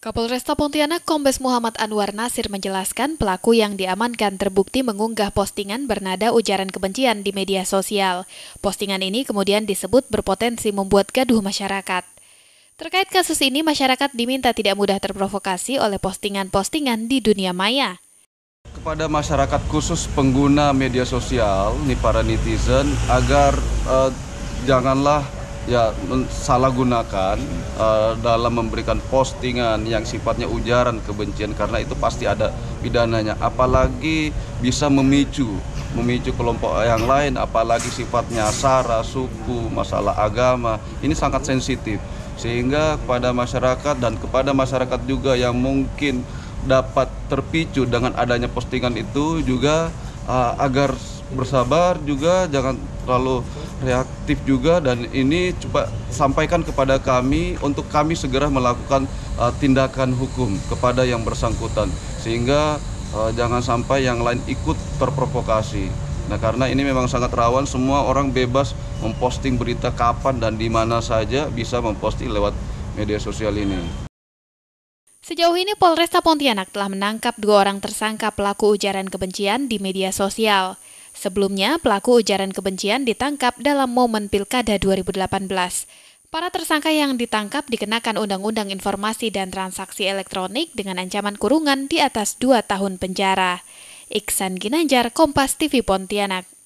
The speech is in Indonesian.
Kapolresta Pontianak Kombes Muhammad Anwar Nasir menjelaskan pelaku yang diamankan terbukti mengunggah postingan bernada ujaran kebencian di media sosial. Postingan ini kemudian disebut berpotensi membuat gaduh masyarakat. Terkait kasus ini, masyarakat diminta tidak mudah terprovokasi oleh postingan-postingan di dunia maya. Kepada masyarakat khusus pengguna media sosial, nih para netizen, agar eh, janganlah ya salah gunakan uh, eh, dalam memberikan postingan yang sifatnya ujaran kebencian karena itu pasti ada pidananya apalagi bisa memicu memicu kelompok yang lain apalagi sifatnya sara suku masalah agama ini sangat sensitif sehingga kepada masyarakat dan kepada masyarakat juga yang mungkin dapat terpicu dengan adanya postingan itu juga uh, agar bersabar juga jangan terlalu reaktif juga dan ini coba sampaikan kepada kami untuk kami segera melakukan uh, tindakan hukum kepada yang bersangkutan sehingga uh, jangan sampai yang lain ikut terprovokasi. Nah, karena ini memang sangat rawan semua orang bebas memposting berita kapan dan di mana saja bisa memposting lewat media sosial ini. Sejauh ini Polresta Pontianak telah menangkap dua orang tersangka pelaku ujaran kebencian di media sosial. Sebelumnya, pelaku ujaran kebencian ditangkap dalam momen Pilkada 2018. Para tersangka yang ditangkap dikenakan Undang-Undang Informasi dan Transaksi Elektronik dengan ancaman kurungan di atas 2 tahun penjara. Iksan Ginanjar, Kompas TV Pontianak.